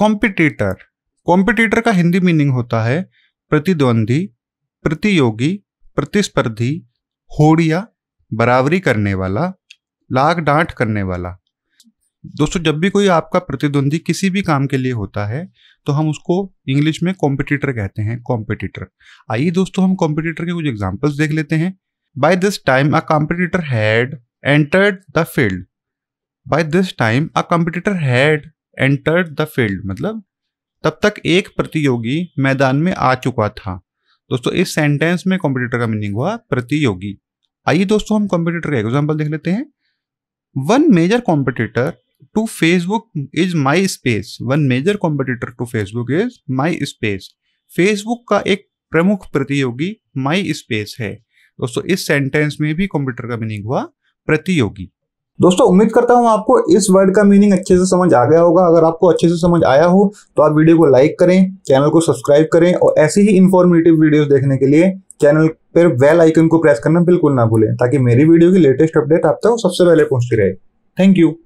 competitor competitor का Hindi meaning होता है प्रतिद्वंदी प्रतियोगी प्रतिस्पर्धी होड़िया बराबरी करने वाला लाग डांट करने वाला दोस्तों जब भी कोई आपका प्रतिद्वंदी किसी भी काम के लिए होता है तो हम उसको इंग्लिश में कॉम्पिटिटर कहते हैं कॉम्पिटिटर आइए दोस्तों हम कॉम्पिटिटर के कुछ एग्जाम्पल्स देख लेते हैं by this time a competitor had entered the field by this time a competitor had enter the field मतलब तब तक एक प्रतियोगी मैदान में आ चुका था दोस्तों इस सेंटेंस में कॉम्पिटिटर का मीनिंग हुआ प्रतियोगी आइए दोस्तों हम कॉम्पिटिटर का एग्जाम्पल देख लेते हैं one major competitor to Facebook is MySpace one major competitor to Facebook is MySpace Facebook का एक प्रमुख प्रतियोगी माई स्पेस है दोस्तों इस सेंटेंस में भी कंप्यूटर का मीनिंग हुआ प्रतियोगी दोस्तों उम्मीद करता हूं आपको इस वर्ड का मीनिंग अच्छे से समझ आ गया होगा अगर आपको अच्छे से समझ आया हो तो आप वीडियो को लाइक करें चैनल को सब्सक्राइब करें और ऐसी ही इन्फॉर्मेटिव वीडियोस देखने के लिए चैनल पर वेल आइकन को प्रेस करना बिल्कुल ना भूलें ताकि मेरी वीडियो की लेटेस्ट अपडेट आप तक सबसे पहले पहुंचती रहे थैंक यू